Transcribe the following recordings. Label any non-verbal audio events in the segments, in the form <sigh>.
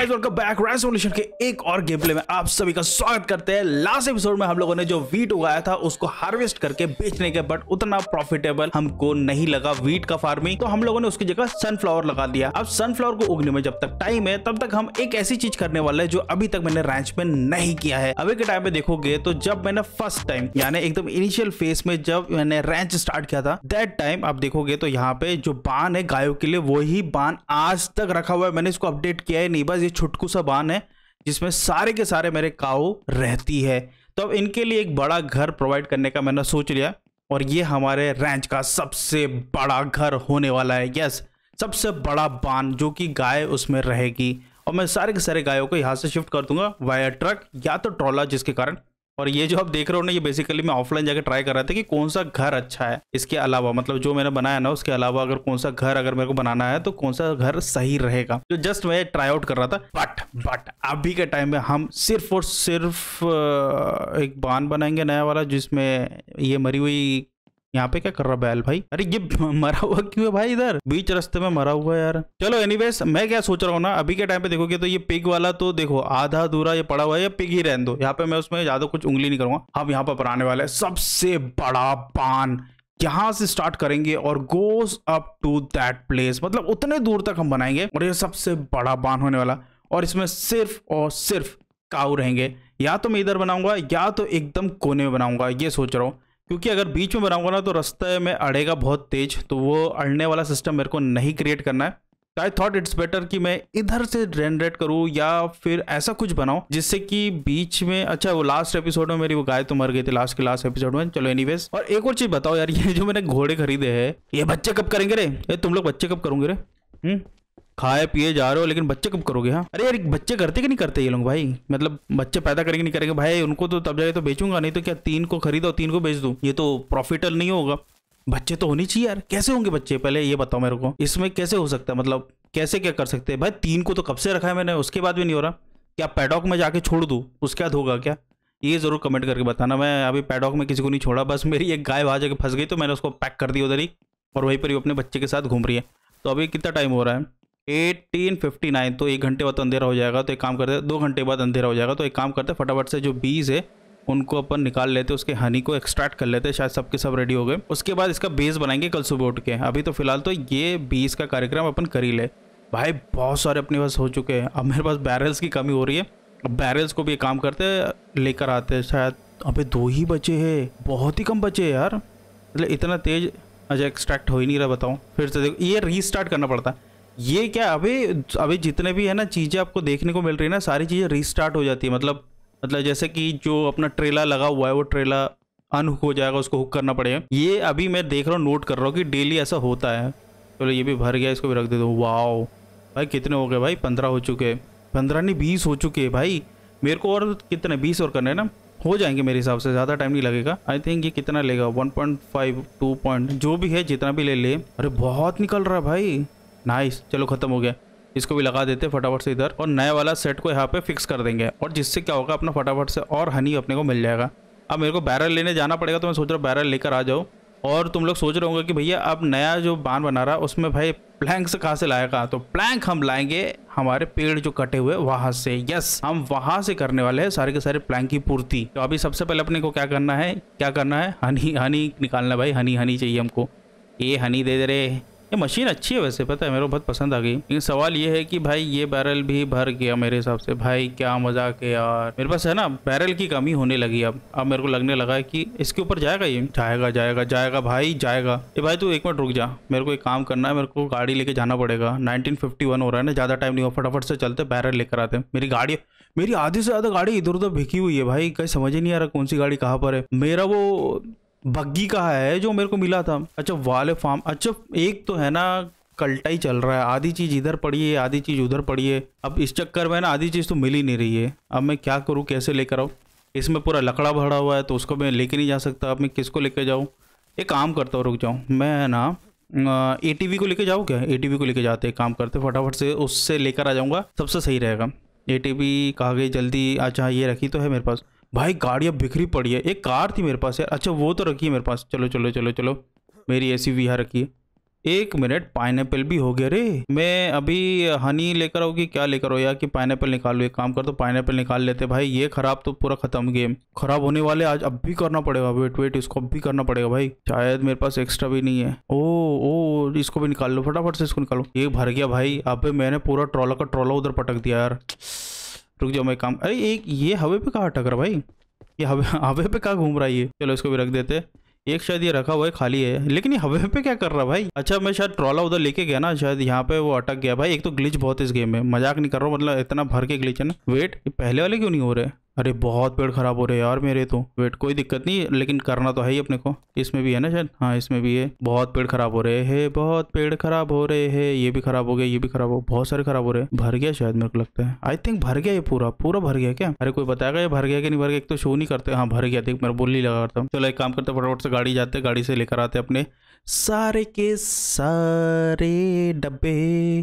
Guys welcome back resolution के एक और गेम प्ले में आप सभी का स्वागत करते हैं लास्ट एपिसोड में हम लोगों ने जो वीट उगाया था उसको हार्वेस्ट करके बेचने के बट उतना प्रॉफिटेबल हमको नहीं लगा वीट का फार्मिंग तो हम लोगों ने उसकी जगह सनफ्लावर लगा दिया अब सनफ्लावर को उगने में जब तक टाइम है तब तक हम एक ऐसी चीज करने वाले जो अभी तक मैंने रैंच में नहीं किया है अभी के टाइम में देखोगे तो जब मैंने फर्स्ट टाइम यानी एकदम इनिशियल फेज में जब मैंने रैंच स्टार्ट किया था दैट टाइम आप देखोगे तो यहाँ पे जो बान है गायों के लिए वही बान आज तक रखा हुआ है मैंने इसको अपडेट किया है नहीं बस छुटकू सा बांध है जिसमें सारे के सारे मेरे काओ रहती है तो अब इनके लिए एक बड़ा घर प्रोवाइड करने का मैंने सोच लिया और ये हमारे रेंच का सबसे बड़ा घर होने वाला है यस सबसे बड़ा बांध जो कि गाय उसमें रहेगी और मैं सारे के सारे गायों को यहाँ से शिफ्ट कर दूंगा वायर ट्रक या तो ट्रॉला जिसके कारण और ये जो आप देख रहे हो ना ये बेसिकली मैं ऑफलाइन जाकर ट्राई कर रहा था कि कौन सा घर अच्छा है इसके अलावा मतलब जो मैंने बनाया ना उसके अलावा अगर कौन सा घर अगर मेरे को बनाना है तो कौन सा घर सही रहेगा जो जस्ट मैं ट्राई आउट कर रहा था बट बट अभी के टाइम में हम सिर्फ और सिर्फ एक बांध बनाएंगे नया वाला जिसमें ये मरी हुई यहाँ पे क्या कर रहा बैल भाई अरे ये <laughs> मरा हुआ क्यों है भाई इधर बीच रास्ते में मरा हुआ यार चलो एनीवेज मैं क्या सोच रहा हूँ ना अभी के टाइम पे देखोगे तो ये पिग वाला तो देखो आधा दूरा ये पड़ा हुआ है ये पिग ही रहने दो यहाँ पे मैं उसमें ज्यादा कुछ उंगली नहीं करूंगा हम यहाँ पर आने वाले सबसे बड़ा पान यहाँ से स्टार्ट करेंगे और goes up to that place मतलब उतने दूर तक हम बनाएंगे और ये सबसे बड़ा बांध होने वाला और इसमें सिर्फ और सिर्फ काऊ रहेंगे या तो मैं इधर बनाऊंगा या तो एकदम कोने में बनाऊंगा ये सोच रहा हूँ क्योंकि अगर बीच में बनाऊंगा ना तो रास्ते में अड़ेगा बहुत तेज तो वो अड़ने वाला सिस्टम मेरे को नहीं क्रिएट करना है आई थॉट इट्स बेटर कि मैं इधर से जनरेट करूँ या फिर ऐसा कुछ बनाऊँ जिससे कि बीच में अच्छा वो लास्ट एपिसोड में मेरी वो गाय तो मर गई थी लास्ट के लास्ट एपिसोड में चलो एनी और एक और चीज़ बताओ यार ये जो मैंने घोड़े खरीदे हैं ये बच्चे कब करेंगे रे ये तुम लोग बच्चे कब करोगे रे हम्म? खाए पिए जा रहे हो लेकिन बच्चे कब करोगे हाँ अरे यार बच्चे करते कि नहीं करते ये लोग भाई मतलब बच्चे पैदा करेंगे नहीं करेंगे भाई उनको तो तब जाए तो बेचूंगा नहीं तो क्या तीन को खरीदो और तीन को बेच दूँ ये तो प्रॉफिटल नहीं होगा बच्चे तो होने चाहिए यार कैसे होंगे बच्चे पहले ये बताओ मेरे को इसमें कैसे हो सकता है मतलब कैसे क्या कर सकते हैं भाई तीन को तो कब से रखा है मैंने उसके बाद भी नहीं हो रहा क्या पैडॉक में जाके छोड़ दूँ उसके बाद होगा क्या ये ज़रूर कमेंट करके बताना मैं अभी पैडॉक में किसी को नहीं छोड़ा बस मेरी एक गाय वहाँ जाके फंस गई तो मैंने उसको पैक कर दिया उधर ही और वहीं पर ही अपने बच्चे के साथ घूम रही है तो अभी कितना टाइम हो रहा है एटीन फिफ्टी नाइन तो एक घंटे बाद तो अंधेरा हो जाएगा तो एक काम करते हैं दो घंटे बाद अंधेरा हो जाएगा तो एक काम करते हैं फटाफट से जो बीज है उनको अपन निकाल लेते उसके हनी को एक्सट्रैक्ट कर लेते शायद सबके सब रेडी हो गए उसके बाद इसका बेस बनाएंगे कल सुबह उठ के अभी तो फिलहाल तो ये बीज का कार्यक्रम अपन कर ही ले भाई बहुत सारे अपने पास हो चुके हैं अब मेरे पास बैरल्स की कमी हो रही है अब बैरल्स को भी काम करते लेकर आते हैं शायद अभी दो ही बचे है बहुत ही कम बचे यार मतलब इतना तेज़ अच्छा एक्सट्रैक्ट हो ही नहीं रहा बताऊँ फिर से देखो ये रीस्टार्ट करना पड़ता है ये क्या अभी अभी जितने भी है ना चीज़ें आपको देखने को मिल रही है ना सारी चीज़ें रीस्टार्ट हो जाती है मतलब मतलब जैसे कि जो अपना ट्रेला लगा हुआ है वो ट्रेला अनहुक हो जाएगा उसको हुक करना पड़ेगा ये अभी मैं देख रहा हूँ नोट कर रहा हूँ कि डेली ऐसा होता है चलो तो ये भी भर गया इसको भी रख दे दो वाओ भाई कितने हो गए भाई पंद्रह हो चुके पंद्रह नहीं बीस हो चुके भाई मेरे को और कितने बीस और करने ना हो जाएंगे मेरे हिसाब से ज़्यादा टाइम नहीं लगेगा आई थिंक ये कितना लेगा फाइव टू पॉइंट जो भी है जितना भी ले ले अरे बहुत निकल रहा है भाई नाइस चलो ख़त्म हो गया इसको भी लगा देते फटाफट से इधर और नया वाला सेट को यहाँ पे फिक्स कर देंगे और जिससे क्या होगा अपना फटाफट से और हनी अपने को मिल जाएगा अब मेरे को बैरल लेने जाना पड़ेगा तो मैं सोच रहा हूँ बैरल लेकर आ जाओ और तुम लोग सोच रहे होंगे कि भैया अब नया जो बांध बना रहा है उसमें भाई प्लैंक से कहाँ से लाएगा तो प्लैंक हम लाएंगे हमारे पेड़ जो कटे हुए वहाँ से यस हम वहाँ से करने वाले हैं सारे के सारे प्लैंक की पूर्ति तो अभी सबसे पहले अपने को क्या करना है क्या करना है हनी हनी निकालना भाई हनी हनी चाहिए हमको ये हनी दे दे रहे ये मशीन अच्छी है वैसे पता है मेरे को बहुत पसंद आ गई लेकिन सवाल ये है कि भाई ये बैरल भी भर गया मेरे हिसाब से भाई क्या मजाक है यार मेरे पास है ना बैरल की कमी होने लगी अब अब मेरे को लगने लगा कि इसके ऊपर जाएगा ये जाएगा जाएगा जाएगा भाई जाएगा ये भाई तू एक मिनट रुक जा मेरे को एक काम करना है मेरे को गाड़ी लेके जाना पड़ेगा नाइनटीन हो रहा है ना ज़्यादा टाइम नहीं हो फटाफट से चलते बैरल लेकर आते मेरी गाड़ी मेरी आधी से ज़्यादा गाड़ी इधर उधर भिकी हुई है भाई कहीं समझ ही नहीं आ रहा कौन सी गाड़ी कहाँ पर है मेरा वो बग्गी का है जो मेरे को मिला था अच्छा वाले फार्म अच्छा एक तो है ना कल्टा ही चल रहा है आधी चीज़ इधर पड़ी है आधी चीज़ उधर पड़ी है अब इस चक्कर में ना आधी चीज़ तो मिल ही नहीं रही है अब मैं क्या करूँ कैसे लेकर आऊँ इसमें पूरा लकड़ा भरा हुआ है तो उसको मैं लेके नहीं जा सकता अब मैं किसको लेके जाऊँ एक काम करता हूँ रुक जाऊँ मैं है ना ए टी को लेके जाऊँ क्या ए टी वी को लेके जाते काम करते फटाफट से उससे लेकर आ जाऊँगा सबसे सही रहेगा ए टी पी कहा गई जल्दी अच्छा ये रखी तो है मेरे पास भाई गाड़ियाँ बिखरी पड़ी है एक कार थी मेरे पास यार अच्छा वो तो रखी है मेरे पास चलो चलो चलो चलो मेरी ऐसी भी यहाँ रखी है एक मिनट पाइन भी हो गया रे मैं अभी हनी लेकर आऊँ कि क्या लेकर आऊँ यार कि पाइन निकाल लो एक काम कर तो पाइन निकाल लेते भाई ये खराब तो पूरा खत्म गेम खराब होने वाले आज अब भी करना पड़ेगा वेट वेट इसको अब भी करना पड़ेगा भाई शायद मेरे पास एक्स्ट्रा भी नहीं है ओ ओ इसको भी निकाल लो फटाफट से इसको निकालो ये भर गया भाई अब मैंने पूरा ट्रॉला का ट्रॉला उधर पटक दिया यार रुक जाओ मैं काम अरे एक ये हवे पे कहाँ अटक रहा भाई ये हवे <laughs> हवे पे कहाँ घूम रहा है ये चलो इसको भी रख देते एक शायद ये रखा हुआ है खाली है लेकिन ये हवे पे क्या कर रहा भाई अच्छा मैं शायद ट्रॉला उधर लेके गया ना शायद यहाँ पे वो अटक गया भाई एक तो ग्लिच बहुत इस गेम में मजाक नहीं कर रहा मतलब इतना भर के ग्लिच है ना वेट पहले वाले क्यों नहीं हो रहे अरे बहुत पेड़ खराब हो रहे हैं यार मेरे तो वेट कोई दिक्कत नहीं लेकिन करना तो है ही अपने को इसमें भी है ना शायद हाँ इसमें भी है बहुत पेड़ खराब हो रहे हैं बहुत पेड़ खराब हो रहे हैं ये भी खराब हो गया ये भी खराब हो बहुत सारे खराब हो रहे हैं भर गया शायद मेरे को लगता है आई थिंक भर गया ये पूरा पूरा भर गया क्या अरे कोई बताएगा ये भर गया कि नहीं भर गया एक तो शो नहीं करते हाँ भर गया देख मेरा बोल नहीं लगा करता हूँ चलो एक काम करते फटाफट से गाड़ी जाते गाड़ी से लेकर आते अपने सारे के सारे डब्बे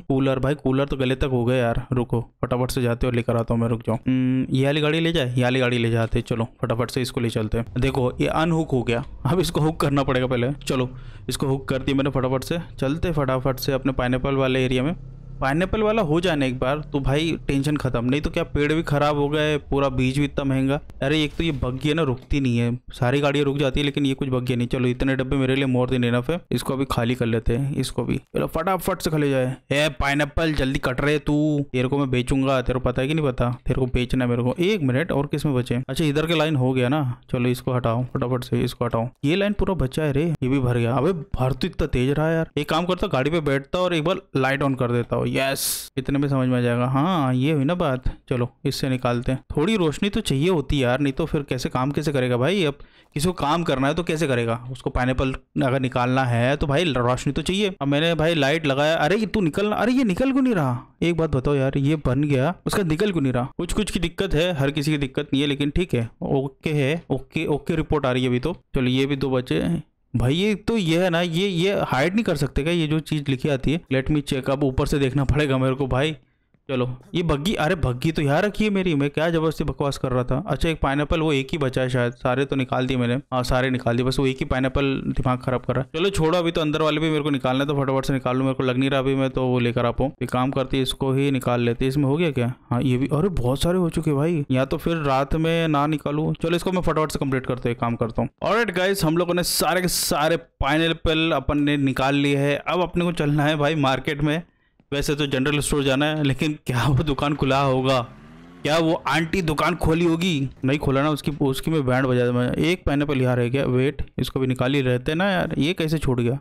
कूलर भाई कूलर तो गले तक हो गए यार रुको फटाफट से जाते और लेकर आता हूँ मैं रुक जाऊँ हम्म, ये वाली गाड़ी ले जाए ये वाली गाड़ी ले जाते चलो फटाफट से इसको ले चलते हैं देखो ये अनहुक हो गया अब इसको हुक करना पड़ेगा पहले चलो इसको हुक कर दिया मैंने फटाफट से चलते फटाफट से अपने पाइनएप्पल वाले एरिया में पाइनएप्पल वाला हो जाने एक बार तो भाई टेंशन खत्म नहीं तो क्या पेड़ भी खराब हो गए पूरा बीज भी इतना महंगा अरे एक तो ये बग्गी है ना रुकती नहीं है सारी गाड़ियाँ रुक जाती है लेकिन ये कुछ बग्गी नहीं चलो इतने डब्बे मेरे लिए मोर दिन इनफ है इसको अभी खाली कर लेते हैं इसको भी चलो फटाफट से खाली जाए ए पाइन जल्दी कट रहे तू तेरे को मैं बेचूंगा तेरे को पता है कि नहीं पता तेरे को बेचना है मेरे को एक मिनट और किस में बचे अच्छा इधर के लाइन हो गया ना चलो इसको हटाओ फटाफट से इसको हटाओ ये लाइन पूरा बचा है रे ये भी भर गया अभी भर तो इतना तेज रहा यार एक काम करता गाड़ी पे बैठता और एक बार लाइट ऑन कर देता हूँ यस इतने में समझ में आ जाएगा हाँ ये हुई ना बात चलो इससे निकालते हैं थोड़ी रोशनी तो चाहिए होती यार नहीं तो फिर कैसे काम कैसे करेगा भाई अब किसी को काम करना है तो कैसे करेगा उसको पाइन अगर निकालना है तो भाई रोशनी तो चाहिए अब मैंने भाई लाइट लगाया अरे तू निकल अरे ये निकल क्यों नहीं रहा एक बात बताओ यार ये बन गया उसका निकल क्यों नहीं रहा कुछ कुछ की दिक्कत है हर किसी की दिक्कत नहीं है लेकिन ठीक है ओके है ओके ओके रिपोर्ट आ रही है अभी तो चलो ये भी दो बचे भाई ये तो ये है ना ये ये हाइड नहीं कर सकते क्या ये जो चीज़ लिखी आती है लेट मी चेक अब ऊपर से देखना पड़ेगा मेरे को भाई चलो ये भग्गी अरे भग्गी तो यहाँ रखी है मेरी मैं क्या जबरदस्ती बकवास कर रहा था अच्छा एक पाइन वो एक ही बचा है शायद सारे तो निकाल दिए मैंने हाँ सारे निकाल दिए बस वो एक ही पाइन दिमाग खराब कर रहा है चलो छोड़ो अभी तो अंदर वाले भी मेरे को निकालना तो फटाफट से निकाल लूँ मेरे को लग नहीं रहा अभी मैं तो वो लेकर आप एक काम करती इसको ही निकाल लेते इसमें हो गया क्या हाँ ये भी अरे बहुत सारे हो चुके भाई या तो फिर रात में ना निकालू चलो इसको मैं फटाफट से कम्प्लीट करते काम करता हूँ और गाइस हम लोगों ने सारे के सारे पाइन अपन ने निकाल लिए है अब अपने को चलना है भाई मार्केट में वैसे तो जनरल स्टोर जाना है लेकिन क्या वो दुकान खुला होगा क्या वो आंटी दुकान खोली होगी नहीं खोला ना उसकी उसकी में बैंड बजा मैं एक पहने पर लिहा रह गया वेट इसको भी निकाल ही रहते ना यार ये कैसे छूट गया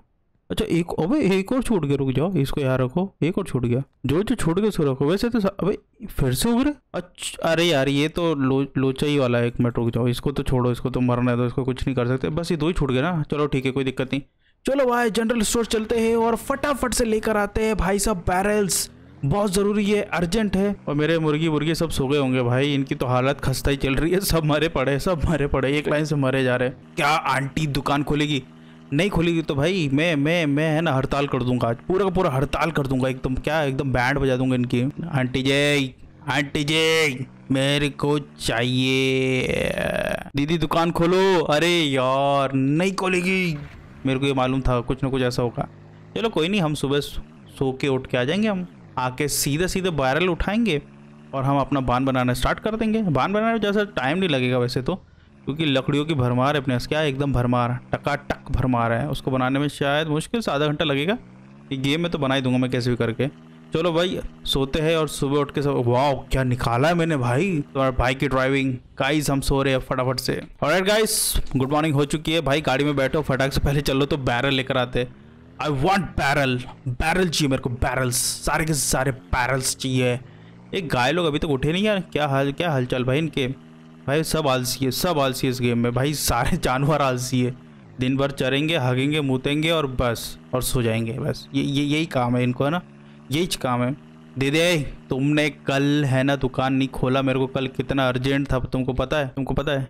अच्छा एक अबे एक और छूट गया रुक जाओ इसको यहाँ रखो एक और छूट गया जो जो छूट गया उसको रखो वैसे तो अबे फिर से उभरे अच्छा अरे यार ये तो लो लोचा ही वाला है एक मिनट रुक जाओ इसको तो छोड़ो इसको तो मरना है तो इसको कुछ नहीं कर सकते बस ये दो ही छूट गया ना चलो ठीक है कोई दिक्कत नहीं चलो भाई जनरल स्टोर चलते हैं और फटाफट से लेकर आते हैं भाई साहब बैरल्स बहुत ज़रूरी है अर्जेंट है और मेरे मुर्गी मुर्गी सब सो गए होंगे भाई इनकी तो हालत खस्ता ही चल रही है सब मरे पड़े सब मरे पड़े एक लाइन से मरे जा रहे क्या आंटी दुकान खोलेगी नहीं खुलेगी तो भाई मैं मैं मैं है ना हड़ताल कर दूंगा आज पूरा का पूरा हड़ताल कर दूंगा एकदम क्या एकदम बैंड बजा दूंगा इनकी आंटी जय आंटी जय मेरे को चाहिए दीदी दुकान खोलो अरे यार नहीं खोलेगी मेरे को ये मालूम था कुछ ना कुछ ऐसा होगा चलो कोई नहीं हम सुबह सो के उठ के आ जाएंगे हम आके सीधे सीधे बैरल उठाएंगे और हम अपना बांध बनाना स्टार्ट कर देंगे बांध बनाने में जैसा टाइम नहीं लगेगा वैसे तो क्योंकि लकड़ियों की भरमार है अपने क्या एकदम भरमार टकाटक भरमार है उसको बनाने में शायद मुश्किल से आधा घंटा लगेगा ये गेम में तो बना ही दूंगा मैं कैसे भी करके चलो भाई सोते हैं और सुबह उठ के सब वाह क्या निकाला है मैंने भाई तुम्हारे तो भाई की ड्राइविंग गाइस हम सो रहे हैं फटाफट से और गाइस गुड मॉर्निंग हो चुकी है भाई गाड़ी में बैठो फटाक से पहले चलो तो बैरल लेकर आते आई वॉन्ट बैरल बैरल चाहिए मेरे को बैरल्स सारे के सारे बैरल्स चाहिए एक गाय लोग अभी तक तो उठे नहीं यार क्या हाल क्या हलचल भाई इनके भाई सब आलसी है सब आलसी है इस गेम में भाई सारे <laughs> जानवर आलसी है दिन भर चरेंगे हगेंगे मूतेंगे और बस और सो जाएंगे बस ये ये यही काम है इनको है ना यही काम है दीदी तुमने कल है ना दुकान नहीं खोला मेरे को कल कितना अर्जेंट था तुमको पता है तुमको पता है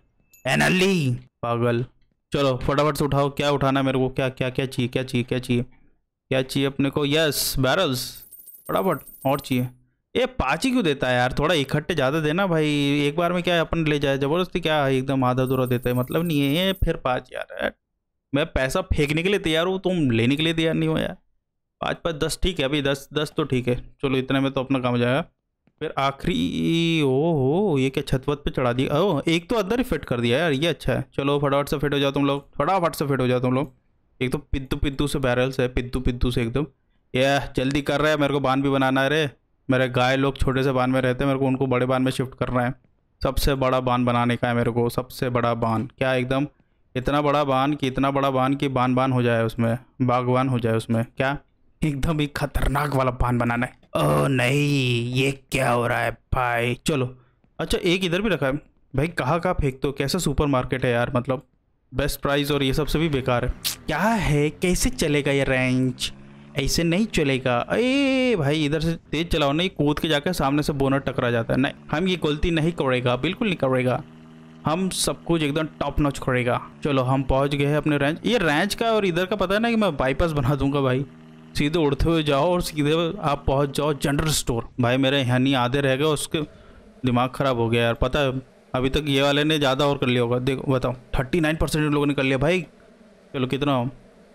एनली पागल चलो फटाफट से उठाओ क्या उठाना मेरे को क्या क्या क्या चाहिए क्या चाहिए क्या चाहिए क्या चाहिए अपने को यस बैरल्स फटाफट और चाहिए ये पाँच ही क्यों देता है यार थोड़ा इकट्ठे ज़्यादा देना भाई एक बार में क्या अपन ले जाए जबरदस्ती क्या एकदम आधा दूरा देता है मतलब नहीं है फिर पाँच यार मैं पैसा फेंकने के लिए तैयार हूँ तुम लेने के लिए तैयार नहीं हो यार पाँच पाँच दस ठीक है अभी दस दस तो ठीक है चलो इतने में तो अपना काम हो जाएगा फिर आखिरी ओ हो ये क्या छत वत पे चढ़ा दिया ओ एक तो अंदर ही फिट कर दिया यार ये अच्छा है चलो फटाफट से फिट हो जाओ तुम लोग फटाफट से फिट हो जाओ तुम लोग एक तो पिद्दू पिद्दू से बैरल्स है पिद्दू पिद्दू से एकदम ये जल्दी कर रहे हैं मेरे को बांध भी बनाना है रे मेरे गाय लोग छोटे से बांध में रहते हैं मेरे को उनको बड़े बांध में शिफ्ट करना है सबसे बड़ा बांध बनाने का है मेरे को सबसे बड़ा बांध क्या एकदम इतना बड़ा बांध कि इतना बड़ा बांध कि बान बांध हो जाए उसमें बागवान हो जाए उसमें क्या एकदम एक खतरनाक वाला पान बनाना है ओ नहीं ये क्या हो रहा है भाई चलो अच्छा एक इधर भी रखा है भाई कहाँ कहाँ फेंक दो कैसा सुपर मार्केट है यार मतलब बेस्ट प्राइस और ये सब से भी बेकार है क्या है कैसे चलेगा ये रेंज ऐसे नहीं चलेगा अरे भाई इधर से तेज चलाओ नहीं कूद के जाकर सामने से बोनर टकरा जाता है नहीं हम ये गलती नहीं करेगा बिल्कुल नहीं करेगा हम सब कुछ एकदम टॉप नॉच करेगा चलो हम पहुंच गए हैं अपने रेंज ये रेंज का और इधर का पता है ना कि मैं बाईपास बना दूंगा भाई सीधे उड़ते हुए जाओ और सीधे आप पहुंच जाओ जनरल स्टोर भाई मेरे यहाँ नहीं आधे रह गए उसके दिमाग ख़राब हो गया यार पता है अभी तक ये वाले ने ज़्यादा और कर लिया होगा देखो बताओ थर्टी नाइन परसेंट लोगों ने कर लिया भाई चलो कितना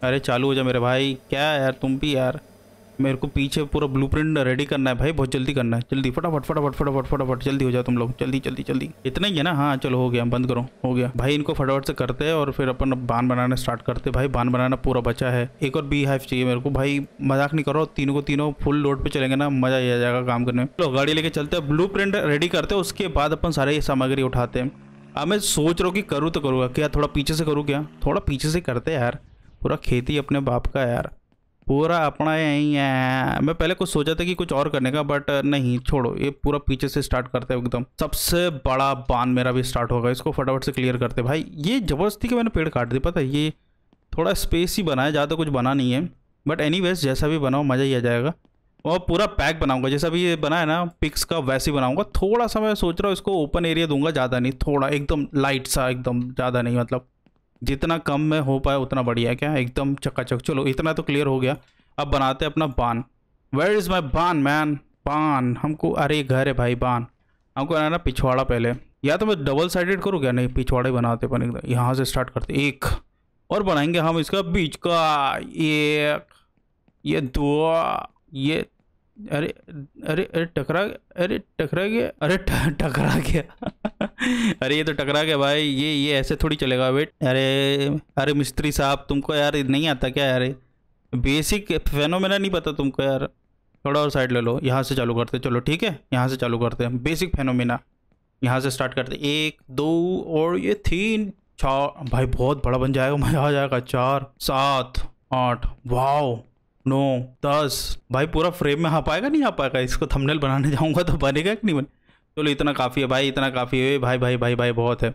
अरे चालू हो जाए मेरे भाई क्या यार तुम भी यार मेरे को पीछे पूरा प्रिंट रेडी करना है भाई बहुत जल्दी करना है जल्दी फटाफट फटाफट फटाफट फटाफट जल्दी हो जाओ तुम लोग जल्दी जल्दी जल्दी इतना ही है ना हाँ चलो हो गया बंद करो हो गया भाई इनको फटाफट से करते हैं और फिर अपन बांध बनाना स्टार्ट करते भाई बांध बनाना पूरा बचा है एक और बी हाइफ चाहिए मेरे को भाई मजाक नहीं करो तीनों को तीनों फुल लोड पे चलेंगे ना मजा आ जाएगा काम करने में गाड़ी लेके चलते हैं ब्लू रेडी करते हैं उसके बाद अपन सारे सामग्री उठाते हैं अब मैं सोच रहा हूँ कि करूँ तो करूँगा क्या थोड़ा पीछे से करूँ क्या थोड़ा पीछे से करते यार पूरा खेती अपने बाप का यार पूरा अपना यही है मैं पहले कुछ सोचा था कि कुछ और करने का बट नहीं छोड़ो ये पूरा पीछे से स्टार्ट करते हैं एकदम सबसे बड़ा बान मेरा भी स्टार्ट होगा इसको फटाफट से क्लियर करते भाई ये ज़बरदस्ती के मैंने पेड़ काट दिया पता है ये थोड़ा स्पेस ही बना है ज़्यादा कुछ बना नहीं है बट एनी जैसा भी बनाओ मज़ा ही आ जाएगा और पूरा पैक बनाऊंगा जैसा भी ये बना है ना पिक्स का वैसे ही बनाऊंगा थोड़ा सा मैं सोच रहा हूँ इसको ओपन एरिया दूंगा ज़्यादा नहीं थोड़ा एकदम लाइट सा एकदम ज़्यादा नहीं मतलब जितना कम में हो पाए उतना बढ़िया क्या एकदम चकाचक चलो इतना तो क्लियर हो गया अब बनाते हैं अपना बान वेयर इज़ माई बान मैन बान हमको अरे घर है भाई बान हमको बनाना पिछवाड़ा पहले या तो मैं डबल साइडेड करूँ क्या नहीं पिछवाड़े बनाते अपन एकदम यहाँ से स्टार्ट करते एक और बनाएंगे हम इसका बीच का एक ये दो ये अरे अरे अरे टकरा अरे टकरा गया अरे टकरा गया <laughs> अरे ये तो टकरा गया भाई ये ये ऐसे थोड़ी चलेगा वेट अरे अरे मिस्त्री साहब तुमको यार नहीं आता क्या यार बेसिक फेनोमेना नहीं पता तुमको यार थोड़ा और साइड ले लो यहाँ से चालू करते चलो ठीक है यहाँ से चालू करते हैं बेसिक फेनोमेना यहाँ से स्टार्ट करते एक दो और ये तीन चार भाई बहुत बड़ा बन जाएगा मज़ा आ जाएगा चार सात आठ वाओ नौ दस भाई पूरा फ्रेम में आ हाँ पाएगा नहीं आ हाँ पाएगा इसको थंबनेल बनाने जाऊँगा तो बनेगा कि नहीं बने चलो इतना काफ़ी है भाई इतना काफ़ी है भाई भाई भाई भाई बहुत है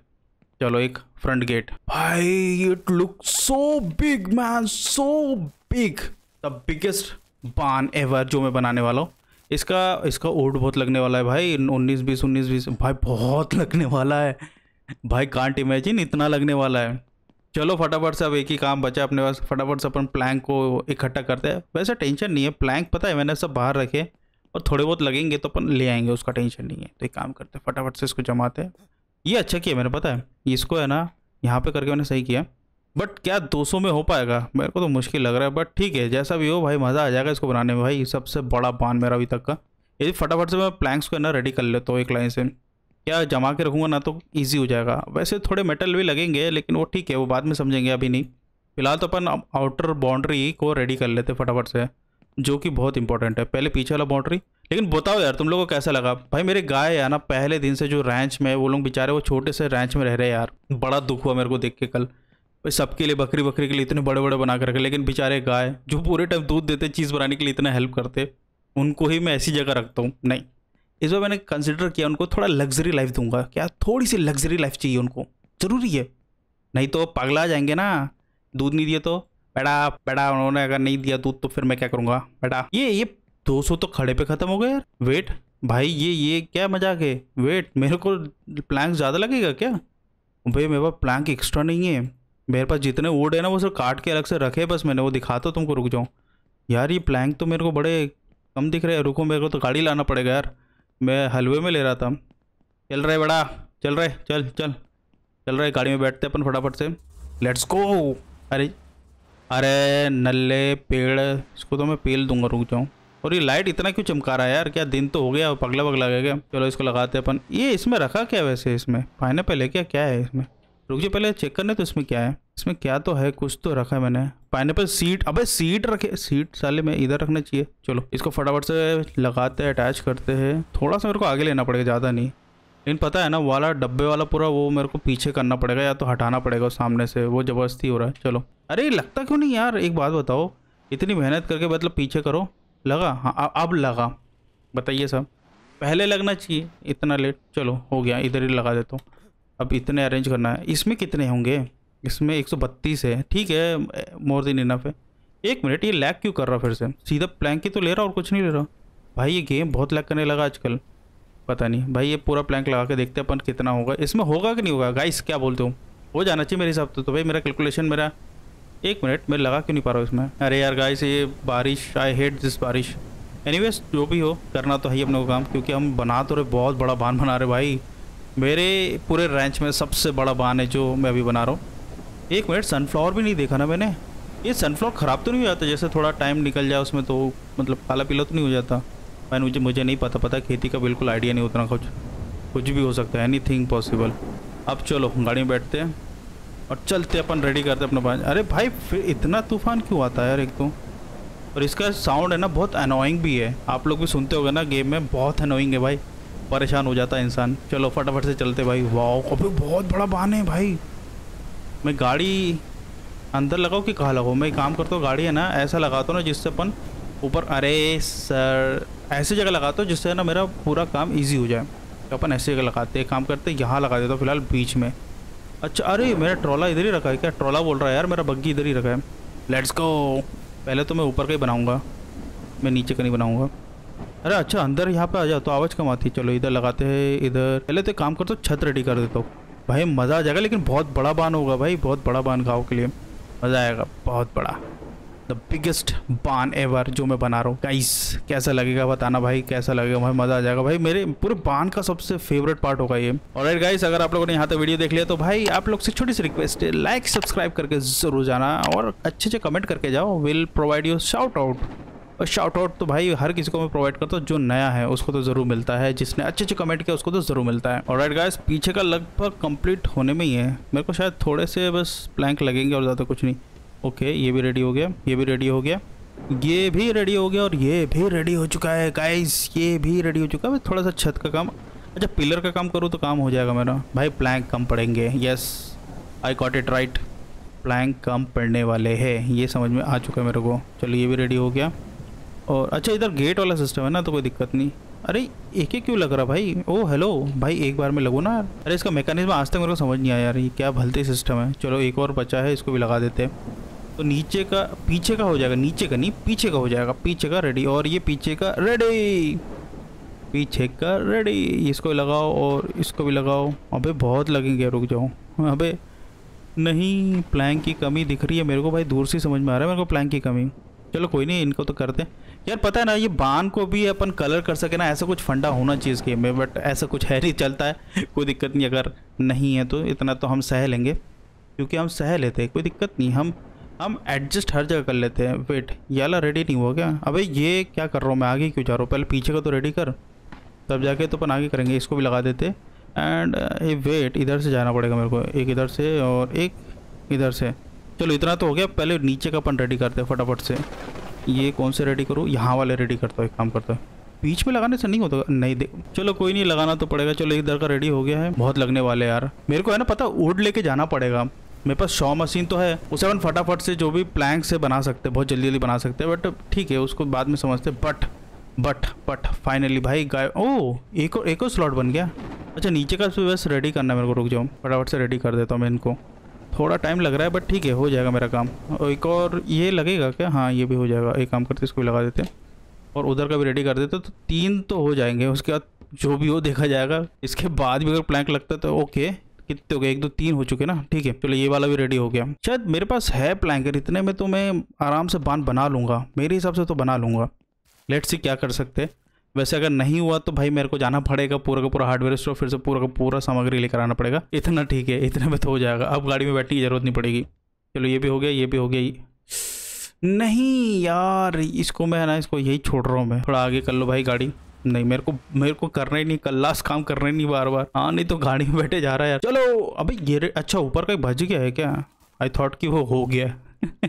चलो एक फ्रंट गेट भाई it look so big man so big the biggest barn ever जो मैं बनाने वाला हूँ इसका इसका ओड बहुत लगने वाला है भाई उन्नीस बीस उन्नीस बीस भाई बहुत लगने वाला है भाई कांट इमेजिन इतना लगने वाला है चलो फटाफट से अब एक ही काम बचा अपने पास फटाफट से अपन प्लैंक को इकट्ठा करते हैं वैसे टेंशन नहीं है प्लैंक पता है मैंने सब बाहर रखे और थोड़े बहुत लगेंगे तो अपन ले आएंगे उसका टेंशन नहीं है तो एक काम करते हैं फटाफट से इसको जमाते हैं ये अच्छा किया मैंने पता है इसको है ना यहाँ पर करके मैंने सही किया बट क्या सौ में हो पाएगा मेरे को तो मुश्किल लग रहा है बट ठीक है जैसा भी हो भाई मज़ा आ जाएगा इसको बनाने में भाई सबसे बड़ा पान मेरा अभी तक का यदि फटाफट से मैं प्लैंक्स को ना रेडी कर लेता हूँ एक लाइन से या जमा के रखूँगा ना तो ईजी हो जाएगा वैसे थोड़े मेटल भी लगेंगे लेकिन वो ठीक है वो बाद में समझेंगे अभी नहीं फिलहाल तो अपन आउटर बाउंड्री को रेडी कर लेते फटाफट से जो कि बहुत इंपॉर्टेंट है पहले पीछे वाला बाउंड्री लेकिन बताओ यार तुम लोगों को कैसा लगा भाई मेरे गाय है ना पहले दिन से जो रैंच में वो लोग बेचारे वो छोटे से रैंच में रह रहे यार बड़ा दुख हुआ मेरे को देख के कल भाई सबके लिए बकरी बकरी के लिए इतने बड़े बड़े बना कर रखे लेकिन बेचारे गाय जो पूरे टाइम दूध देते चीज़ बनाने के लिए इतना हेल्प करते उनको ही मैं ऐसी जगह रखता हूँ नहीं इस बार मैंने कंसिडर किया उनको थोड़ा लग्जरी लाइफ दूंगा क्या थोड़ी सी लग्जरी लाइफ चाहिए उनको ज़रूरी है नहीं तो आ जाएंगे ना दूध नहीं दिए तो बेटा बेटा उन्होंने अगर नहीं दिया दूध तो फिर मैं क्या करूँगा बेटा ये ये दो तो खड़े पे ख़त्म हो गए यार वेट भाई ये ये क्या मजाक है वेट मेरे को प्लैंक ज़्यादा लगेगा क्या भाई मेरे पास प्लैंक एक्स्ट्रा नहीं है मेरे पास जितने वुड है ना वो सब काट के अलग से रखे बस मैंने वो दिखा तो तुमको रुक जाऊँ यार ये प्लैंक तो मेरे को बड़े कम दिख रहे हैं रुको मेरे को तो गाड़ी लाना पड़ेगा यार मैं हलवे में ले रहा था चल रहे बड़ा चल रहे चल चल चल रहे गाड़ी में बैठते अपन फटाफट से लेट्स गो अरे अरे नल्ले पेड़ इसको तो मैं पेल दूंगा रुक जाऊँ और ये लाइट इतना क्यों चमका रहा है यार क्या दिन तो हो गया पगला पगला गया क्या चलो इसको लगाते अपन ये इसमें रखा क्या वैसे इसमें पाइन पहले क्या क्या है इसमें रुक जाओ पहले चेक करने तो इसमें क्या है इसमें क्या तो है कुछ तो रखा है मैंने पाइनएप्पल सीट अबे सीट रखे सीट साले में इधर रखना चाहिए चलो इसको फटाफट से लगाते हैं अटैच करते हैं थोड़ा सा मेरे को आगे लेना पड़ेगा ज़्यादा नहीं लेकिन पता है ना वाला डब्बे वाला पूरा वो मेरे को पीछे करना पड़ेगा या तो हटाना पड़ेगा सामने से वो ज़बरदस्ती हो रहा है चलो अरे लगता क्यों नहीं यार एक बात बताओ इतनी मेहनत करके मतलब पीछे करो लगा हाँ अब लगा बताइए सब पहले लगना चाहिए इतना लेट चलो हो गया इधर ही लगा देता हूँ अब इतने अरेंज करना है इसमें कितने होंगे इसमें एक सौ बत्तीस है ठीक है मोर देन इनफ है एक मिनट ये लैग क्यों कर रहा फिर से सीधा प्लैंक ही तो ले रहा और कुछ नहीं ले रहा भाई ये गेम बहुत लैग करने लगा आजकल पता नहीं भाई ये पूरा प्लैंक लगा के देखते हैं अपन कितना होगा इसमें होगा कि नहीं होगा गाइस क्या बोलते हो हो जाना चाहिए मेरे हिसाब से तो भाई मेरा कैलकुलेशन मेरा एक मिनट मैं लगा क्यों नहीं पा रहा हूँ इसमें अरे यार गाइस ये बारिश आई हेट दिस बारिश एनी जो भी हो करना तो है अपने काम क्योंकि हम बना तो रहे बहुत बड़ा बांध बना रहे भाई मेरे पूरे रेंच में सबसे बड़ा बांध है जो मैं अभी बना रहा हूँ एक मिनट सनफ्लावर भी नहीं देखा ना मैंने ये सनफ्लावर ख़राब तो नहीं हो जाता जैसे थोड़ा टाइम निकल जाए उसमें तो मतलब काला पीला तो नहीं हो जाता मैंने मुझे मुझे नहीं पता पता खेती का बिल्कुल आइडिया नहीं उतना कुछ कुछ भी हो सकता है एनी थिंग पॉसिबल अब चलो गाड़ी में बैठते हैं और चलते अपन रेडी करते अपना पानी अरे भाई फिर इतना तूफान क्यों आता है यार एक तो और इसका साउंड है ना बहुत अनोइंग भी है आप लोग भी सुनते होगे ना गेम में बहुत अनोइंग है भाई परेशान हो जाता है इंसान चलो फटाफट से चलते भाई वाह अभी बहुत बड़ा बान है भाई मैं गाड़ी अंदर लगाओ कि कहाँ लगाओ मैं काम करता हूँ गाड़ी है ना ऐसा लगाता हूँ ना जिससे अपन ऊपर अरे सर ऐसे जगह लगाता हूँ जिससे ना मेरा पूरा काम ईजी हो जाए तो अपन ऐसी जगह लगाते काम करते यहाँ लगा देता हूँ फिलहाल बीच में अच्छा अरे मेरा ट्रॉला इधर ही रखा है क्या ट्रॉला बोल रहा है यार मेरा बग्गी इधर ही रखा है लेट्स गो पहले तो मैं ऊपर का ही बनाऊँगा मैं नीचे का नहीं बनाऊँगा अरे अच्छा अंदर यहाँ पर आ जाओ तो आवाज़ कम आती चलो इधर लगाते हैं इधर पहले तो काम करता हूँ छत रेडी कर देता हूँ भाई मज़ा आ जाएगा लेकिन बहुत बड़ा बान होगा भाई बहुत बड़ा बान गाँव के लिए मज़ा आएगा बहुत बड़ा द बिगेस्ट बान एवर जो मैं बना रहा हूँ गाइस कैसा लगेगा बताना भाई कैसा लगेगा भाई मज़ा आ जाएगा भाई मेरे पूरे बान का सबसे फेवरेट पार्ट होगा ये और राइट गाइस अगर आप लोगों ने यहाँ तक वीडियो देख लिया तो भाई आप लोग से छोटी सी रिक्वेस्ट है लाइक सब्सक्राइब करके जरूर जाना और अच्छे से कमेंट करके जाओ will provide you shout out और शॉर्ट आउट तो भाई हर किसी को मैं प्रोवाइड करता हूँ जो नया है उसको तो ज़रूर मिलता है जिसने अच्छे अच्छे कमेंट किया उसको तो ज़रूर मिलता है और राइट गाइस पीछे का लगभग कंप्लीट होने में ही है मेरे को शायद थोड़े से बस प्लैंक लगेंगे और ज़्यादा कुछ नहीं ओके ये भी रेडी हो गया ये भी रेडी हो गया ये भी रेडी हो गया और ये भी रेडी हो चुका है गाइस ये भी रेडी हो चुका है थोड़ा सा छत का काम अच्छा पिलर का काम करूँ तो काम हो जाएगा मेरा भाई प्लैंक कम पड़ेंगे yes I caught it right plank कम पड़ने वाले है ये समझ में आ चुका है मेरे को चलो ये भी रेडी हो गया और अच्छा इधर गेट वाला सिस्टम है ना तो कोई दिक्कत नहीं अरे एक ही क्यों लग रहा भाई ओ हेलो भाई एक बार में लगो ना यार अरे इसका मैकेनिज्म आज तक मेरे को समझ नहीं आया यार ये क्या भलते सिस्टम है चलो एक और बचा है इसको भी लगा देते हैं तो नीचे का पीछे का हो जाएगा नीचे का नहीं पीछे का हो जाएगा पीछे का रेडी और ये पीछे का रेडी पीछे का रेडी इसको लगाओ और इसको भी लगाओ अबे बहुत लगेंगे रुक जाओ अबे नहीं प्लैंक की कमी दिख रही है मेरे को भाई दूर से समझ में आ रहा है मेरे को प्लैंक की कमी चलो कोई नहीं इनको तो करते हैं यार पता है ना ये बान को भी अपन कलर कर सके ना ऐसा कुछ फंडा होना चाहिए इस गेम में बट ऐसा कुछ है नहीं चलता है कोई दिक्कत नहीं अगर नहीं है तो इतना तो हम सह लेंगे क्योंकि हम सह लेते हैं कोई दिक्कत नहीं हम हम एडजस्ट हर जगह कर लेते हैं वेट वाला रेडी नहीं हुआ क्या अबे ये क्या कर रहा हूँ मैं आगे क्यों जा रहा हूँ पहले पीछे का तो रेडी कर तब जाके तो अपन आगे करेंगे इसको भी लगा देते एंड ये वेट इधर से जाना पड़ेगा मेरे को एक इधर से और एक इधर से चलो इतना तो हो गया पहले नीचे का अपन रेडी करते हैं फटाफट से ये कौन से रेडी करूँ यहाँ वाले रेडी करता हूँ एक काम करता है बीच में लगाने से नहीं होता नहीं दे चलो कोई नहीं लगाना तो पड़ेगा चलो इधर का रेडी हो गया है बहुत लगने वाले यार मेरे को है ना पता वुड लेके जाना पड़ेगा मेरे पास शॉ मशीन तो है उसे अपन फटाफट से जो भी प्लैंक से बना सकते हैं बहुत जल्दी जल्दी बना सकते हैं बट ठीक है उसको बाद में समझते बट बट बट फाइनली भाई गाय ओ एक और एक और स्लॉट बन गया अच्छा नीचे का बस रेडी करना मेरे को रुक जाऊँ फटाफट से रेडी कर देता हूँ मैं इनको थोड़ा टाइम लग रहा है बट ठीक है हो जाएगा मेरा काम और एक और ये लगेगा क्या हाँ ये भी हो जाएगा एक काम करते इसको भी लगा देते और उधर का भी रेडी कर देते तो तीन तो हो जाएंगे उसके बाद जो भी हो देखा जाएगा इसके बाद भी अगर प्लैंक लगता है तो ओके कितने हो गए एक दो तीन हो चुके ना ठीक है चलो ये वाला भी रेडी हो गया शायद मेरे पास है प्लैंकर इतने में तो मैं आराम से बांध बना लूँगा मेरे हिसाब से तो बना लूँगा लेट्स सी क्या कर सकते हैं वैसे अगर नहीं हुआ तो भाई मेरे को जाना पड़ेगा पूरा का पूरा हार्डवेयर स्टोर फिर से पूरा का पूरा सामग्री लेकर आना पड़ेगा इतना ठीक है इतने में तो हो जाएगा अब गाड़ी में बैठने की जरूरत नहीं पड़ेगी चलो ये भी हो गया ये भी हो गया नहीं यार इसको मैं ना इसको यही छोड़ रहा हूँ मैं थोड़ा आगे कर लो भाई गाड़ी नहीं मेरे को मेरे को करना ही नहीं लास्ट काम करना ही नहीं बार बार हाँ नहीं तो गाड़ी में बैठे जा रहा है यार चलो अभी ये अच्छा ऊपर का भज गया है क्या आई थॉट कि वो हो गया <laughs>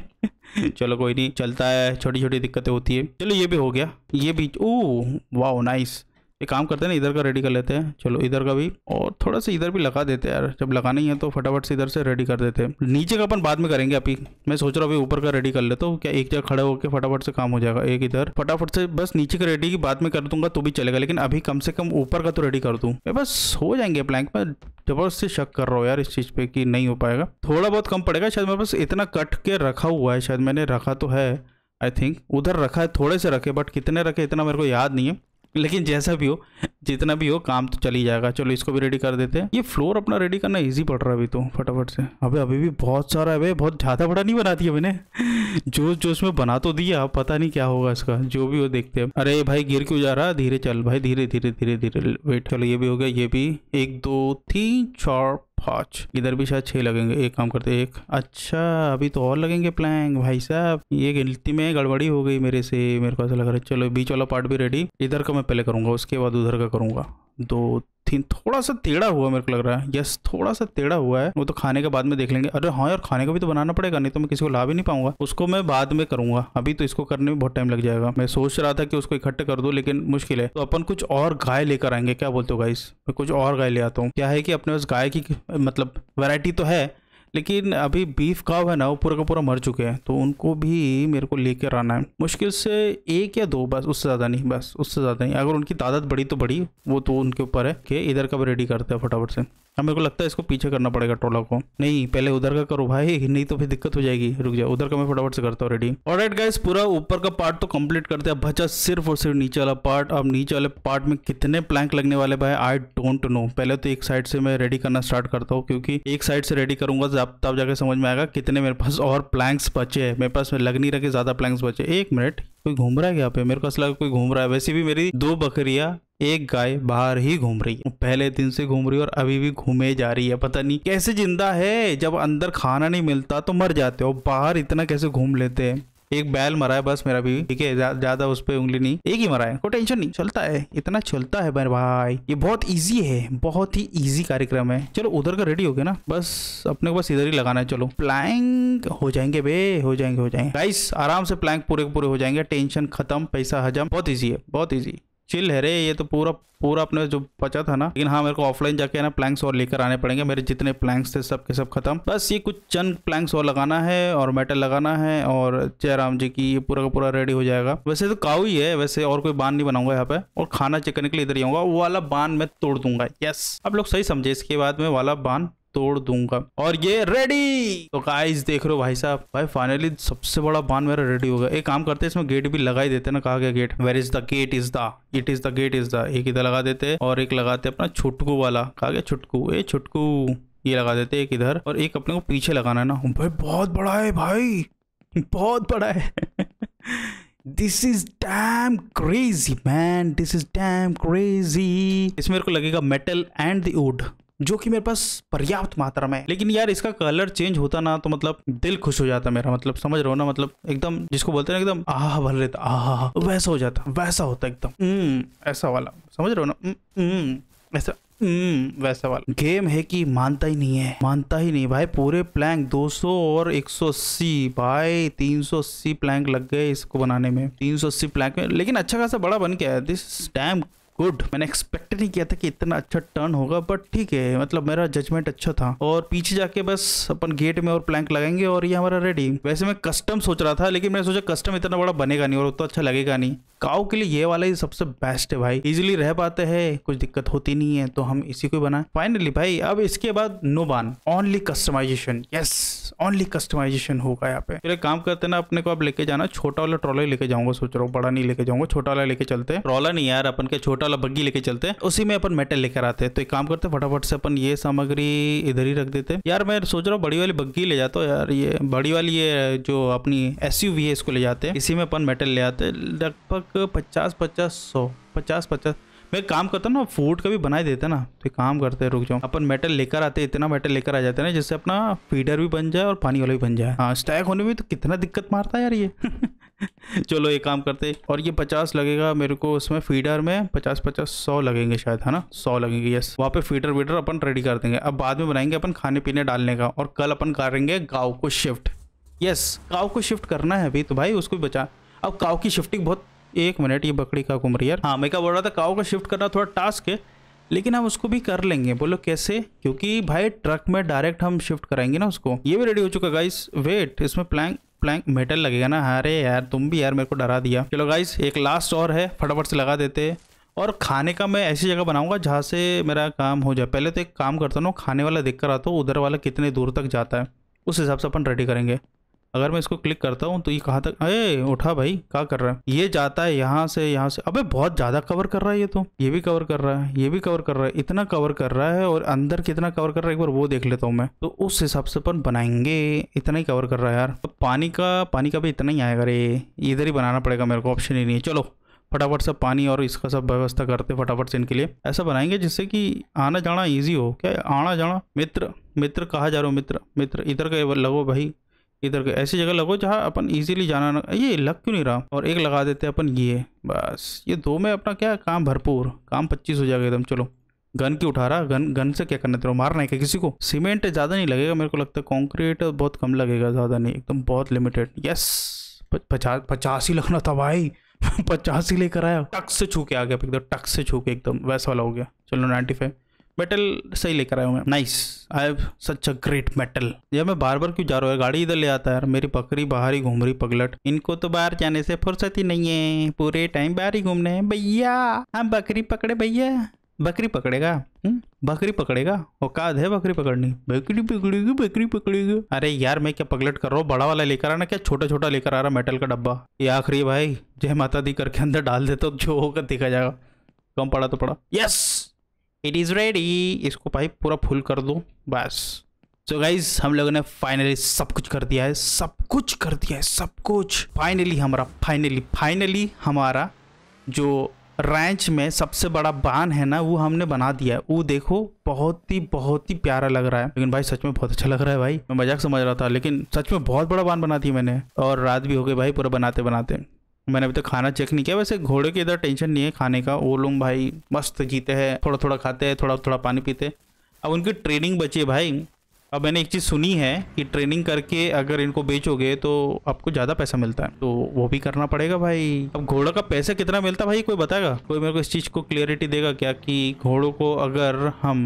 चलो कोई नहीं चलता है छोटी छोटी दिक्कतें होती है चलो ये भी हो गया ये भी ओ वाह नाइस एक काम करते हैं ना इधर का रेडी कर लेते हैं चलो इधर का भी और थोड़ा सा इधर भी लगा देते हैं यार जब लगाना ही है तो फटाफट से इधर से रेडी कर देते हैं नीचे का अपन बाद में करेंगे अभी मैं सोच रहा हूँ अभी ऊपर का रेडी कर लेते हो क्या एक जगह खड़ा होकर फटाफट से काम हो जाएगा एक इधर फटाफट से बस नीचे का रेडी की बाद में कर दूंगा तो भी चलेगा लेकिन अभी कम से कम ऊपर का तो रेडी कर दूँ मैं बस हो जाएंगे प्लैंक में जबरदस्त शक कर रहा हूँ यार इस चीज़ पे कि नहीं हो पाएगा थोड़ा बहुत कम पड़ेगा शायद मेरे बस इतना कट के रखा हुआ है शायद मैंने रखा तो है आई थिंक उधर रखा है थोड़े से रखे बट कितने रखे इतना मेरे को याद नहीं है लेकिन जैसा भी हो जितना भी हो काम तो चल ही जाएगा चलो इसको भी रेडी कर देते हैं ये फ्लोर अपना रेडी करना ईजी पड़ रहा है अभी तो फटाफट से अबे अभी भी बहुत सारा भाई बहुत ज़्यादा बड़ा नहीं बना दिया मैंने जोश जोश में बना तो दिया पता नहीं क्या होगा इसका जो भी हो देखते हैं अरे भाई गिर क्यों जा रहा धीरे चल भाई धीरे धीरे धीरे धीरे वेट चलो ये भी हो गया ये भी एक दो तीन चार पाँच इधर भी शायद छः लगेंगे एक काम करते एक अच्छा अभी तो और लगेंगे प्लैंग भाई साहब ये गिनती में गड़बड़ी हो गई मेरे से मेरे को ऐसा लग रहा है चलो बीच वाला पार्ट भी रेडी इधर का मैं पहले करूँगा उसके बाद उधर का करूँगा दो तीन थोड़ा सा टेढ़ा हुआ मेरे को लग रहा है यस थोड़ा सा टेढ़ा हुआ है वो तो खाने के बाद में देख लेंगे अरे हाँ यार खाने को भी तो बनाना पड़ेगा नहीं तो मैं किसी को ला भी नहीं पाऊंगा उसको मैं बाद में करूंगा अभी तो इसको करने में बहुत टाइम लग जाएगा मैं सोच रहा था कि उसको इकट्ठे कर दो लेकिन मुश्किल है तो अपन कुछ और गाय लेकर आएंगे क्या बोलते हो गाइस मैं कुछ और गाय ले आता हूँ क्या है कि अपने पास गाय की मतलब वेरायटी तो है लेकिन अभी बीफ काव है ना वो पूरा का पूरा मर चुके हैं तो उनको भी मेरे को लेकर आना है मुश्किल से एक या दो बस उससे ज़्यादा नहीं बस उससे ज़्यादा नहीं अगर उनकी तादाद बड़ी तो बड़ी वो तो उनके ऊपर है कि इधर कब रेडी करते हैं फटाफट से अब हाँ, मेरे को लगता है इसको पीछे करना पड़ेगा टोला को नहीं पहले उधर का करो भाई नहीं तो फिर दिक्कत हो जाएगी रुक जाओ उधर का मैं फटाफट से करता हूँ रेडी और राइट गाइस पूरा ऊपर का पार्ट तो कंप्लीट करते हैं बचा सिर्फ और सिर्फ नीचे वाला पार्ट अब नीचे वाले पार्ट में कितने प्लैंक लगने वाले भाई आई डोंट नो पहले तो एक साइड से मैं रेडी करना स्टार्ट करता हूँ क्योंकि एक साइड से रेडी करूंगा तब जाकर समझ में आएगा कितने मेरे पास और प्लैंक्स बचे हैं मेरे पास लग नहीं रखे ज्यादा प्लैंक्स बचे एक मिनट कोई घूम रहा है यहाँ पे मेरे को ऐसा लगा कोई घूम रहा है वैसे भी मेरी दो बकरियां एक गाय बाहर ही घूम रही है पहले दिन से घूम रही है और अभी भी घूमे जा रही है पता नहीं कैसे जिंदा है जब अंदर खाना नहीं मिलता तो मर जाते हो बाहर इतना कैसे घूम लेते हैं एक बैल मरा है बस मेरा भी ठीक है ज्यादा उस पर उंगली नहीं एक ही मरा है कोई टेंशन नहीं चलता है इतना चलता है मेरे भाई ये बहुत इजी है बहुत ही इजी कार्यक्रम है चलो उधर का रेडी हो गया ना बस अपने को बस इधर ही लगाना है चलो प्लैंक हो जाएंगे बे हो जाएंगे हो जाएंगे राइस आराम से प्लैंक पूरे पूरे हो जाएंगे टेंशन खत्म पैसा हजम बहुत ईजी है बहुत ईजी चिल है रे ये तो पूरा पूरा अपने जो बचा था ना लेकिन हाँ मेरे को ऑफलाइन जाके ना प्लैंक्स और लेकर आने पड़ेंगे मेरे जितने प्लैंक्स थे सब के सब खत्म बस ये कुछ चंद प्लैंक्स और लगाना है और मेटल लगाना है और जयराम जी की ये पूरा का पूरा रेडी हो जाएगा वैसे तो काउ ही है वैसे और कोई बांध नहीं बनाऊंगा यहाँ पे और खाना चिकन के लिए इधर ही आऊंगा वो वाला बांध मैं तोड़ दूंगा यस आप लोग सही समझे इसके बाद में वाला बांध तोड़ दूंगा और ये रेडी तो गाइस देख रहे हो भाई साहब भाई फाइनली सबसे बड़ा बान मेरा रेडी होगा एक काम करते हैं इसमें गेट भी लगा ही देते ना कहा गया gate where is the gate is the it is the gate is the एक इधर लगा देते और एक लगाते अपना छुटकू वाला कहा गया छुटकू ए छुटकू ये लगा देते एक इधर और एक अपने को पीछे लगाना है ना हम्म, भाई बहुत बड़ा है भाई बहुत बड़ा है this is damn crazy man this is damn crazy इसमें मेरे को लगेगा मेटल एंड द वुड जो कि मेरे पास पर्याप्त मात्रा में है लेकिन यार इसका कलर चेंज होता ना तो मतलब दिल खुश हो जाता मेरा मतलब समझ रहे हो ना मतलब एकदम जिसको बोलते ना एकदम आह भर लेता आह वैसा हो जाता वैसा होता एकदम हम्म, ऐसा वाला समझ रहे हो ना हम्म, हम्म, ऐसा हम्म वैसा वाला गेम है कि मानता ही नहीं है मानता ही नहीं भाई पूरे प्लैंक 200 और 180 भाई 380 प्लैंक लग गए इसको बनाने में 380 प्लैंक में लेकिन अच्छा खासा बड़ा बन गया है दिस डैम गुड मैंने एक्सपेक्ट नहीं किया था कि इतना अच्छा टर्न होगा बट ठीक है मतलब मेरा जजमेंट अच्छा था और पीछे जाके बस अपन गेट में और प्लैंक लगाएंगे और ये हमारा रेडी वैसे मैं कस्टम सोच रहा था लेकिन मैंने सोचा कस्टम इतना बड़ा बनेगा नहीं और उतना अच्छा लगेगा नहीं काउ के लिए ये वाला ही सबसे बेस्ट है भाई इजिली रह पाते है कुछ दिक्कत होती नहीं है तो हम इसी को बनाए फाइनली भाई अब इसके बाद no barn only customization yes only customization होगा यहाँ पे फिर काम करते ना अपने को अब लेके जाना छोटा वाला ट्रॉलर लेके जाऊंगा सोच रहा हूँ बड़ा नहीं लेके जाऊंगा छोटा वाला लेके चलते ट्रॉलर नहीं यार अपन के छोटा वाला बग्गी लेके चलते हैं उसी में अपन मेटल लेकर आते हैं तो एक काम करते हैं फटाफट से अपन ये सामग्री इधर ही रख देते हैं यार मैं सोच रहा हूँ बड़ी वाली बग्गी ले जाता हूँ यार ये बड़ी वाली ये जो अपनी एस है इसको ले जाते हैं इसी में अपन मेटल ले आते हैं लगभग पचास पचास सौ पचास पचास मैं काम करता ना फूड का भी बना देते ना तो काम करते हैं रुक जाओ अपन मेटल लेकर आते इतना मेटल लेकर आ जाते हैं ना जिससे अपना फीडर भी बन जाए और पानी वाला भी बन जाए हाँ स्टैक होने में तो कितना दिक्कत मारता है यार ये <laughs> चलो ये काम करते और ये पचास लगेगा मेरे को उसमें फीडर में पचास पचास सौ लगेंगे शायद है ना सौ लगेंगे यस वहाँ पे फीडर वीडर अपन रेडी कर देंगे अब बाद में बनाएंगे अपन खाने पीने डालने का और कल अपन करेंगे गाँव को शिफ्ट यस काव को शिफ्ट करना है अभी तो भाई उसको बचा अब गाँव की शिफ्टिंग बहुत एक मिनट ये बकरी का कुमरियर हाँ मैं क्या बोल रहा था काओ का शिफ्ट करना थोड़ा टास्क है लेकिन हम उसको भी कर लेंगे बोलो कैसे क्योंकि भाई ट्रक में डायरेक्ट हम शिफ्ट कराएंगे ना उसको ये भी रेडी हो चुका गाइस वेट इसमें प्लैंक प्लैंक मेटल लगेगा ना अरे यार तुम भी यार मेरे को डरा दिया चलो गाइस एक लास्ट और है फटाफट से लगा देते और खाने का मैं ऐसी जगह बनाऊंगा जहाँ से मेरा काम हो जाए पहले तो एक काम करता हूँ खाने वाला देख कर आता हूँ उधर वाला कितने दूर तक जाता है उस हिसाब से अपन रेडी करेंगे अगर मैं इसको क्लिक करता हूँ तो ये कहाँ तक अरे उठा भाई क्या कर रहा है ये जाता है यहाँ से यहाँ से अबे बहुत ज़्यादा कवर कर रहा है ये तो ये भी कवर कर रहा है ये भी कवर कर रहा है इतना कवर कर रहा है और अंदर कितना कवर कर रहा है एक बार वो देख लेता हूँ मैं तो उस हिसाब से अपन बनाएंगे इतना ही कवर कर रहा है यार तो पानी का पानी का भी इतना ही आएगा रे इधर ही बनाना पड़ेगा मेरे को ऑप्शन ही नहीं है चलो फटाफट से पानी और इसका सब व्यवस्था करते फटाफट से इनके लिए ऐसा बनाएंगे जिससे कि आना जाना इजी हो क्या आना जाना मित्र मित्र कहा जा रहा हूँ मित्र मित्र इधर का लगो भाई इधर के ऐसी जगह लगो जहाँ अपन इजीली जाना ना ये लग क्यों नहीं रहा और एक लगा देते अपन ये बस ये दो में अपना क्या काम भरपूर काम पच्चीस हो जाएगा एकदम चलो गन की उठा रहा गन गन से क्या करना तेरे मारना है क्या किसी को सीमेंट ज़्यादा नहीं लगेगा मेरे को लगता है कॉन्क्रीट बहुत कम लगेगा ज़्यादा नहीं एकदम बहुत लिमिटेड यस पचास पचास ही लगना था भाई <laughs> पचास ही लेकर आया टक से छू के आ गया एकदम टक से छू के एकदम वैसा वाला हो गया चलो नाइन्टी फाइव मेटल सही लेकर आया हूँ मैं nice I have such a great metal ये मैं बार बार क्यों जा रहा हूँ गाड़ी इधर ले आता है यार मेरी बकरी बाहर ही घूम रही पगलट इनको तो बाहर जाने से फुर्सत ही नहीं है पूरे टाइम बाहर ही घूमने हैं भैया हम हाँ, बकरी पकड़े भैया बकरी पकड़ेगा हुँ? हम्म? बकरी पकड़ेगा औकात है बकरी पकड़नी बकरी पकड़ेगी बकरी पकड़ेगी अरे यार मैं क्या पगलट कर रहा हूँ बड़ा वाला लेकर आना क्या छोटा छोटा लेकर आ रहा मेटल का डब्बा ये आखिरी भाई जय माता दी करके अंदर डाल दे तो जो होकर देखा जाएगा कम पड़ा तो पड़ा यस इट इज़ रेडी इसको भाई पूरा फुल कर दो बस सो so गाइज हम लोगों ने फाइनली सब कुछ कर दिया है सब कुछ कर दिया है सब कुछ फाइनली हमारा फाइनली फाइनली हमारा जो रैंच में सबसे बड़ा बान है ना वो हमने बना दिया है वो देखो बहुत ही बहुत ही प्यारा लग रहा है लेकिन भाई सच में बहुत अच्छा लग रहा है भाई मैं मजाक समझ रहा था लेकिन सच में बहुत बड़ा बान बना दी मैंने और रात भी हो गई भाई पूरा बनाते बनाते मैंने अभी तक तो खाना चेक नहीं किया वैसे घोड़े के इधर टेंशन नहीं है खाने का वो लोग भाई मस्त जीते हैं थोड़ा थोड़ा खाते हैं थोड़ा थोड़ा पानी पीते हैं अब उनकी ट्रेनिंग बची है भाई अब मैंने एक चीज़ सुनी है कि ट्रेनिंग करके अगर इनको बेचोगे तो आपको ज़्यादा पैसा मिलता है तो वो भी करना पड़ेगा भाई अब घोड़ा का पैसा कितना मिलता है भाई कोई बताएगा कोई मेरे को इस चीज़ को क्लियरिटी देगा क्या कि घोड़ों को अगर हम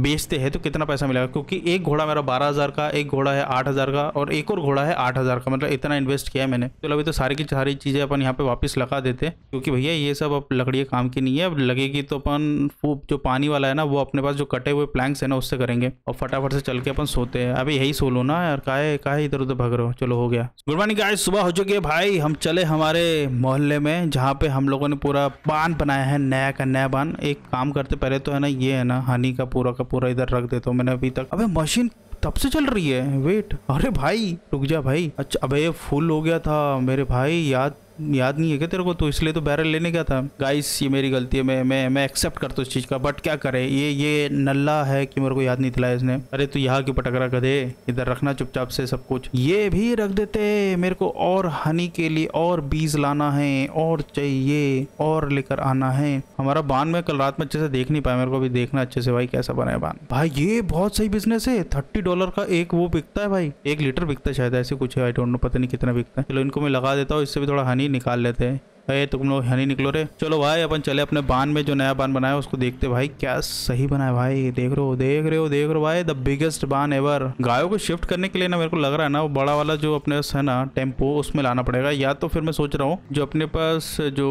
बेचते हैं तो कितना पैसा मिलेगा क्योंकि एक घोड़ा मेरा बारह हज़ार का एक घोड़ा है आठ हज़ार का और एक और घोड़ा है आठ हज़ार का मतलब इतना इन्वेस्ट किया है मैंने चलो तो अभी तो सारी की सारी चीज़ें अपन यहाँ पे वापस लगा देते हैं क्योंकि भैया ये सब अब लकड़ियाँ काम की नहीं है अब लगेगी तो अपन जो पानी वाला है ना वो अपने पास जो कटे हुए प्लैंक्स है ना उससे करेंगे और फटाफट से चल के अपन सोते हैं अभी यही सो लो ना यार काहे काहे इधर उधर भग रहे हो चलो हो गया गुड मॉर्निंग आज सुबह हो चुकी है भाई हम चले हमारे मोहल्ले में जहाँ पे हम लोगों ने पूरा बांध बनाया है नया का नया बांध एक काम करते पहले तो है ना ये है ना हनी का पूरा का पूरा इधर रख देता हूँ मैंने अभी तक अबे मशीन तब से चल रही है वेट अरे भाई रुक जा भाई अच्छा अबे ये फुल हो गया था मेरे भाई याद याद नहीं है क्या तेरे को तो इसलिए तो बैरल लेने गया था गाइस ये मेरी गलती है मैं मैं मैं एक्सेप्ट करता हूँ इस चीज़ का बट क्या करे ये ये नल्ला है कि मेरे को याद नहीं दिलाया इसने अरे तू यहाँ क्यों पटक रहा गधे इधर रखना चुपचाप से सब कुछ ये भी रख देते मेरे को और हनी के लिए और बीज लाना है और चाहिए और लेकर आना है हमारा बांध में कल रात में अच्छे से देख नहीं पाया मेरे को भी देखना अच्छे से भाई कैसा बना है बांध भाई ये बहुत सही बिजनेस है थर्टी डॉलर का एक वो बिकता है भाई एक लीटर बिकता है शायद ऐसे कुछ है आई डोंट नो पता नहीं कितना बिकता है चलो इनको मैं लगा देता हूँ इससे भी थोड़ा हनी ही निकाल लेते हैं अरे तो तुम लोग यहाँ नहीं निकलो रे चलो भाई अपन चले अपने बांध में जो नया बांध बनाया उसको देखते भाई क्या सही बनाया भाई देख रहे हो देख रहे हो देख रहे हो भाई द बिगेस्ट बांध एवर गायों को शिफ्ट करने के लिए ना मेरे को लग रहा है ना वो बड़ा वाला जो अपने है ना टेम्पो उसमें लाना पड़ेगा या तो फिर मैं सोच रहा हूँ जो अपने पास जो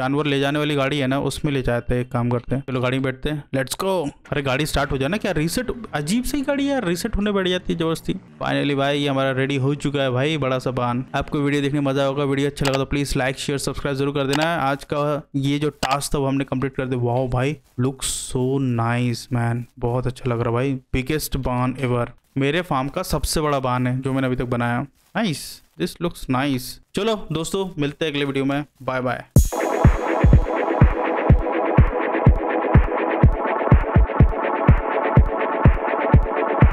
जानवर ले जाने वाली गाड़ी है ना उसमें ले जाते हैं काम करते हैं चलो गाड़ी में बैठते हैं लेट्स गो अरे गाड़ी स्टार्ट हो जाए ना क्या रिसेट अजीब सी गाड़ी यार रिसेट होने बैठ जाती है जबरदस्ती फाइनली भाई हमारा रेडी हो चुका है भाई बड़ा सा बांध आपको वीडियो देखने मजा होगा वीडियो अच्छा लगा तो please like share subscribe subscribe जरूर कर देना है आज का ये जो टास्क था वो हमने कंप्लीट कर दिया वाह भाई लुक सो नाइस मैन बहुत अच्छा लग रहा भाई बिगेस्ट बान एवर मेरे फार्म का सबसे बड़ा बान है जो मैंने अभी तक बनाया नाइस दिस लुक्स नाइस चलो दोस्तों मिलते हैं अगले वीडियो में बाय बाय